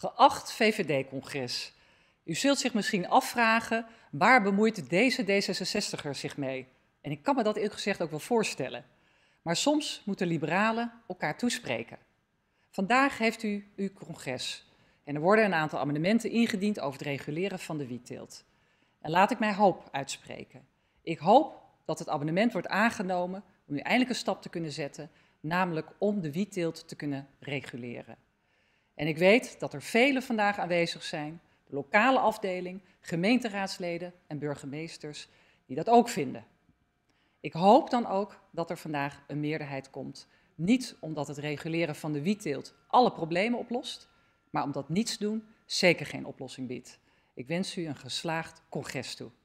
Geacht VVD-congres, u zult zich misschien afvragen waar bemoeit deze D66er zich mee? En ik kan me dat eerlijk gezegd ook wel voorstellen. Maar soms moeten liberalen elkaar toespreken. Vandaag heeft u uw congres en er worden een aantal amendementen ingediend over het reguleren van de wietteelt. En laat ik mij hoop uitspreken. Ik hoop dat het amendement wordt aangenomen om nu eindelijk een stap te kunnen zetten, namelijk om de wietteelt te kunnen reguleren. En ik weet dat er velen vandaag aanwezig zijn, de lokale afdeling, gemeenteraadsleden en burgemeesters, die dat ook vinden. Ik hoop dan ook dat er vandaag een meerderheid komt. Niet omdat het reguleren van de wietteelt alle problemen oplost, maar omdat niets doen zeker geen oplossing biedt. Ik wens u een geslaagd congres toe.